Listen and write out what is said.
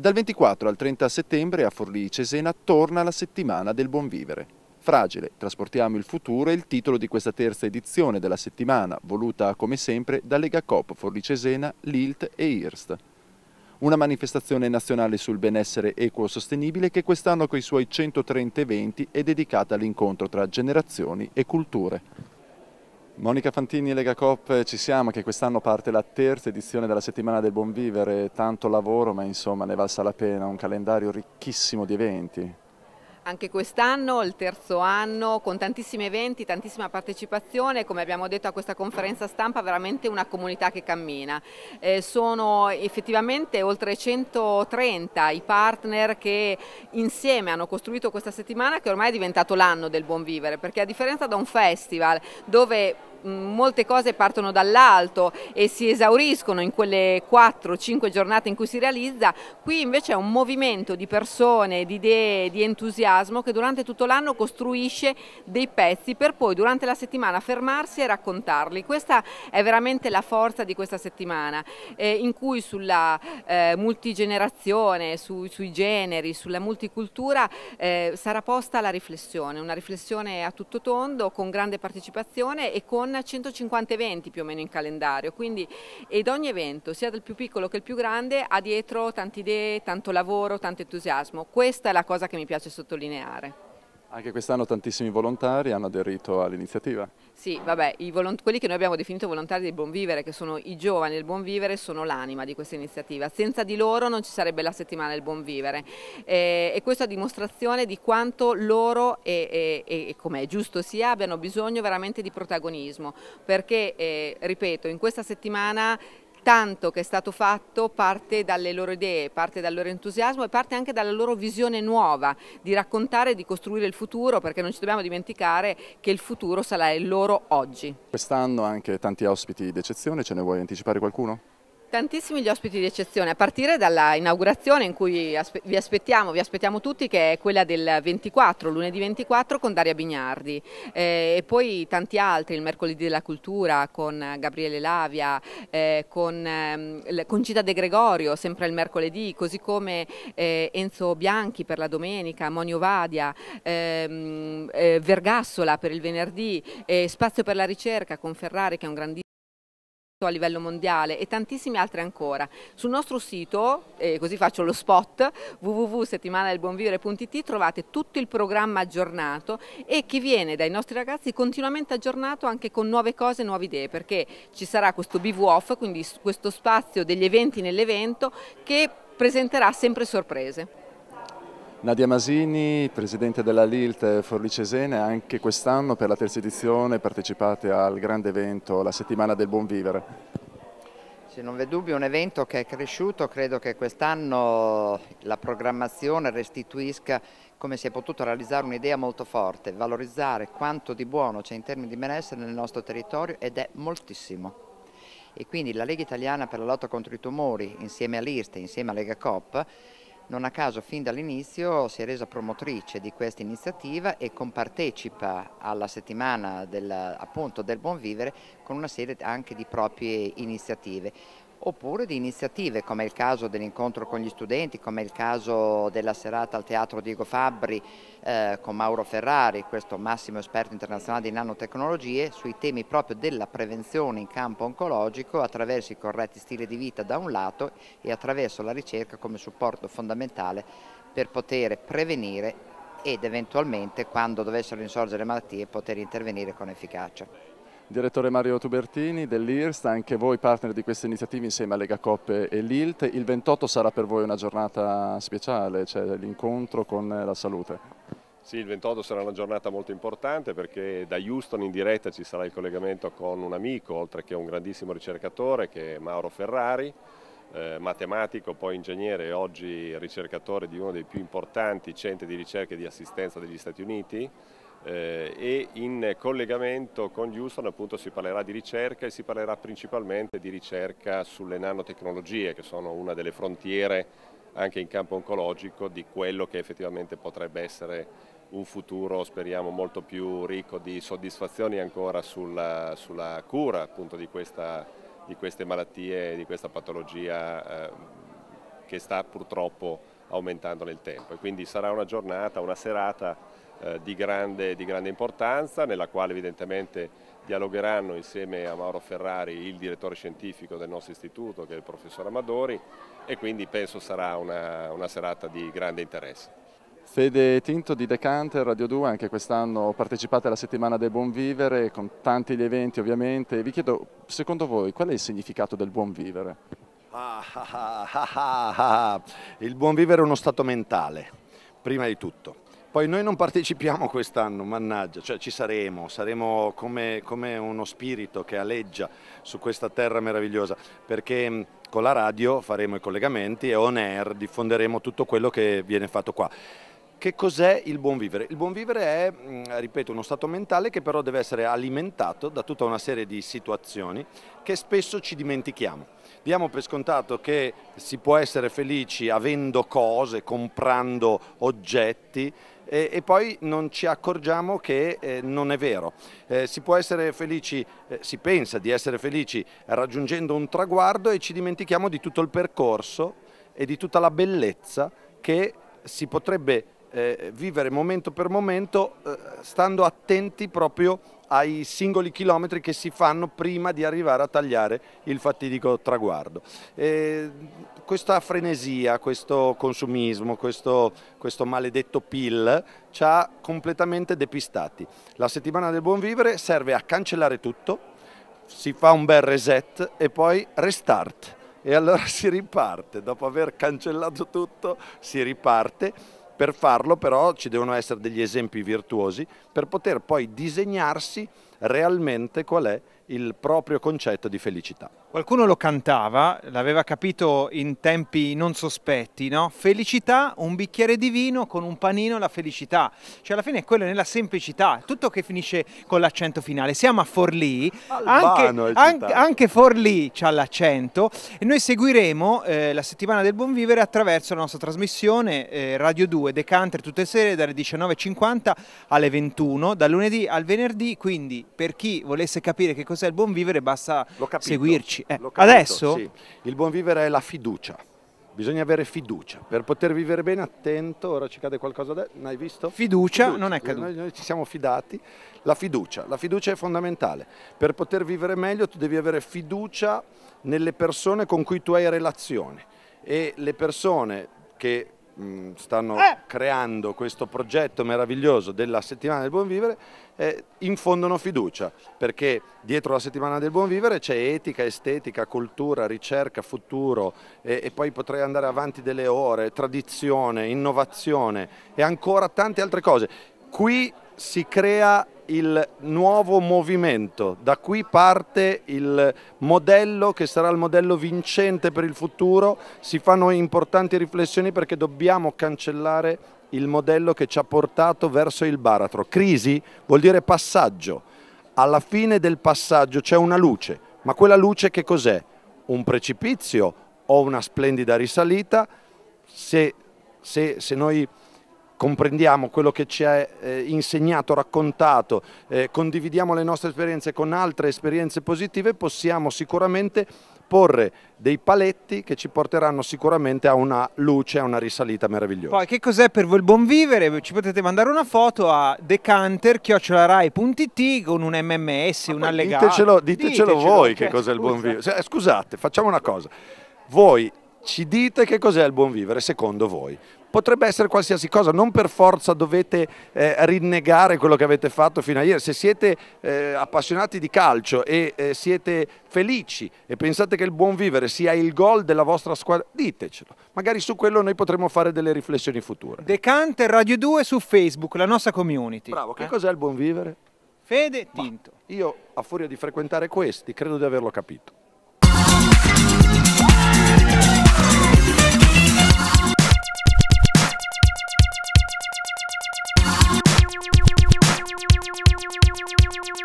Dal 24 al 30 settembre a Forlì Cesena torna la settimana del buon vivere. Fragile, trasportiamo il futuro è il titolo di questa terza edizione della settimana, voluta come sempre da Lega Coop Forlì Cesena, Lilt e IRST. Una manifestazione nazionale sul benessere equo-sostenibile che quest'anno con i suoi 130 eventi è dedicata all'incontro tra generazioni e culture. Monica Fantini, Lega Cop, eh, ci siamo, che quest'anno parte la terza edizione della settimana del Buon Vivere, tanto lavoro ma insomma ne valsa la pena, un calendario ricchissimo di eventi. Anche quest'anno, il terzo anno, con tantissimi eventi, tantissima partecipazione, come abbiamo detto a questa conferenza stampa, veramente una comunità che cammina. Eh, sono effettivamente oltre 130 i partner che insieme hanno costruito questa settimana che ormai è diventato l'anno del buon vivere, perché a differenza da un festival dove molte cose partono dall'alto e si esauriscono in quelle 4-5 giornate in cui si realizza, qui invece è un movimento di persone, di idee, di entusiasmo che durante tutto l'anno costruisce dei pezzi per poi durante la settimana fermarsi e raccontarli. Questa è veramente la forza di questa settimana eh, in cui sulla eh, multigenerazione, su, sui generi, sulla multicultura eh, sarà posta la riflessione, una riflessione a tutto tondo con grande partecipazione e con Donne 150 eventi più o meno in calendario, quindi ed ogni evento, sia del più piccolo che il più grande, ha dietro tante idee, tanto lavoro, tanto entusiasmo. Questa è la cosa che mi piace sottolineare. Anche quest'anno tantissimi volontari hanno aderito all'iniziativa. Sì, vabbè, quelli che noi abbiamo definito volontari del buon vivere, che sono i giovani del buon vivere, sono l'anima di questa iniziativa. Senza di loro non ci sarebbe la settimana del buon vivere. Eh, e questo a dimostrazione di quanto loro, e, e, e come è giusto sia, abbiano bisogno veramente di protagonismo. Perché, eh, ripeto, in questa settimana tanto che è stato fatto parte dalle loro idee, parte dal loro entusiasmo e parte anche dalla loro visione nuova di raccontare e di costruire il futuro perché non ci dobbiamo dimenticare che il futuro sarà il loro oggi. Quest'anno anche tanti ospiti d'eccezione, ce ne vuoi anticipare qualcuno? Tantissimi gli ospiti di eccezione, a partire dalla inaugurazione in cui vi aspettiamo, vi aspettiamo tutti, che è quella del 24, lunedì 24 con Daria Bignardi eh, e poi tanti altri, il mercoledì della cultura con Gabriele Lavia, eh, con, eh, con, Cita De Gregorio, sempre il mercoledì, così come eh, Enzo Bianchi per la domenica, Monio Vadia, ehm, eh, Vergassola per il venerdì, eh, Spazio per la ricerca con Ferrari che è un grandissimo a livello mondiale e tantissime altre ancora. Sul nostro sito, eh, così faccio lo spot, www.settimanadelbuonvivere.it trovate tutto il programma aggiornato e che viene dai nostri ragazzi continuamente aggiornato anche con nuove cose, e nuove idee, perché ci sarà questo BWOF, quindi questo spazio degli eventi nell'evento che presenterà sempre sorprese. Nadia Masini, presidente della Lilt Forlì Cesene, anche quest'anno per la terza edizione partecipate al grande evento, la settimana del buon vivere. Sì, non v'è dubbio, un evento che è cresciuto, credo che quest'anno la programmazione restituisca come si è potuto realizzare un'idea molto forte, valorizzare quanto di buono c'è in termini di benessere nel nostro territorio ed è moltissimo e quindi la Lega Italiana per la lotta contro i tumori insieme all'IRSTE, insieme alla Lega COP non a caso fin dall'inizio si è resa promotrice di questa iniziativa e compartecipa alla settimana del, appunto, del buon vivere con una serie anche di proprie iniziative oppure di iniziative come il caso dell'incontro con gli studenti, come il caso della serata al Teatro Diego Fabbri eh, con Mauro Ferrari, questo massimo esperto internazionale di nanotecnologie, sui temi proprio della prevenzione in campo oncologico attraverso i corretti stili di vita da un lato e attraverso la ricerca come supporto fondamentale per poter prevenire ed eventualmente quando dovessero insorgere malattie poter intervenire con efficacia. Direttore Mario Tubertini dell'IRST, anche voi partner di queste iniziative insieme a Lega Coppe e l'ILT. Il 28 sarà per voi una giornata speciale, cioè l'incontro con la salute. Sì, il 28 sarà una giornata molto importante perché da Houston in diretta ci sarà il collegamento con un amico, oltre che un grandissimo ricercatore che è Mauro Ferrari, eh, matematico, poi ingegnere e oggi ricercatore di uno dei più importanti centri di ricerca e di assistenza degli Stati Uniti eh, e in collegamento con Houston appunto si parlerà di ricerca e si parlerà principalmente di ricerca sulle nanotecnologie che sono una delle frontiere anche in campo oncologico di quello che effettivamente potrebbe essere un futuro speriamo molto più ricco di soddisfazioni ancora sulla, sulla cura appunto di, questa, di, queste malattie, di questa patologia eh, che sta purtroppo aumentando nel tempo e quindi sarà una giornata, una serata di grande, di grande importanza, nella quale evidentemente dialogheranno insieme a Mauro Ferrari il direttore scientifico del nostro istituto che è il professor Amadori e quindi penso sarà una, una serata di grande interesse. Fede Tinto di Decanter, Radio 2, anche quest'anno partecipate alla settimana del buon vivere con tanti gli eventi ovviamente. Vi chiedo, secondo voi, qual è il significato del buon vivere? Ah, ah, ah, il buon vivere è uno stato mentale, prima di tutto poi noi non partecipiamo quest'anno, mannaggia, cioè ci saremo, saremo come, come, uno spirito che aleggia su questa terra meravigliosa, perché con la radio faremo i collegamenti e on air diffonderemo tutto quello che viene fatto qua. Che cos'è il buon vivere? Il buon vivere è, mm, ripeto, uno stato mentale che però deve essere alimentato da tutta una serie di situazioni che spesso ci dimentichiamo. Diamo per scontato che si può essere felici avendo cose, comprando oggetti, e, poi non ci accorgiamo che eh, non è vero. Eh, si può essere felici, eh, si pensa di essere felici raggiungendo un traguardo e ci dimentichiamo di tutto il percorso e di tutta la bellezza che si potrebbe eh, vivere momento per momento eh, stando attenti proprio ai singoli chilometri che si fanno prima di arrivare a tagliare il fatidico traguardo. E eh, questa frenesia, questo consumismo, questo, questo maledetto PIL ci ha completamente depistati. La settimana del buon vivere serve a cancellare tutto, si fa un bel reset e poi restart. E allora si riparte, dopo aver cancellato tutto si riparte per farlo però ci devono essere degli esempi virtuosi per poter poi disegnarsi realmente qual è il proprio concetto di felicità. Qualcuno lo cantava, l'aveva capito in tempi non sospetti, no? Felicità, un bicchiere di vino con un panino, la felicità. Cioè alla fine è quello nella semplicità, tutto che finisce con l'accento finale. Siamo a Forlì, anche, an anche, Forlì c'ha l'accento e noi seguiremo eh, la settimana del buon vivere attraverso la nostra trasmissione eh, Radio 2 Decanter tutte le sere dalle 19.50 alle 21, dal lunedì al venerdì, quindi per chi volesse capire che cos'è il buon vivere basta seguirci dici, eh, capito, adesso... Sì. Il buon vivere è la fiducia. Bisogna avere fiducia. Per poter vivere bene, attento, ora ci cade qualcosa da... Hai visto? Fiducia, fiducia, non è caduta. Noi, noi ci siamo fidati. La fiducia. La fiducia è fondamentale. Per poter vivere meglio tu devi avere fiducia nelle persone con cui tu hai relazione. E le persone che mh, mm, stanno eh. creando questo progetto meraviglioso della settimana del buon vivere eh, infondono fiducia perché dietro la settimana del buon vivere c'è etica, estetica, cultura, ricerca, futuro e, e poi potrei andare avanti delle ore, tradizione, innovazione e ancora tante altre cose. Qui si crea il nuovo movimento, da qui parte il modello che sarà il modello vincente per il futuro, si fanno importanti riflessioni perché dobbiamo cancellare il modello che ci ha portato verso il baratro. Crisi vuol dire passaggio, alla fine del passaggio c'è una luce, ma quella luce che cos'è? Un precipizio o una splendida risalita? Se, se, se noi comprendiamo quello che ci è eh, insegnato, raccontato, eh, condividiamo le nostre esperienze con altre esperienze positive, possiamo sicuramente porre dei paletti che ci porteranno sicuramente a una luce, a una risalita meravigliosa. Poi che cos'è per voi il buon vivere? Ci potete mandare una foto a decanter.it con un MMS, Ma un allegato. Ditecelo, ditecelo, ditecelo voi che cos'è il buon vivere. Scusate, facciamo una cosa. Voi ci dite che cos'è il buon vivere secondo voi. Potrebbe essere qualsiasi cosa, non per forza dovete eh, rinnegare quello che avete fatto fino a ieri. Se siete eh, appassionati di calcio e eh, siete felici e pensate che il buon vivere sia il gol della vostra squadra, ditecelo. Magari su quello noi potremo fare delle riflessioni future. Decante Radio 2 su Facebook, la nostra community. Bravo, che eh? cos'è il buon vivere? Fede Tinto. Ma io, a furia di frequentare questi, credo di averlo capito.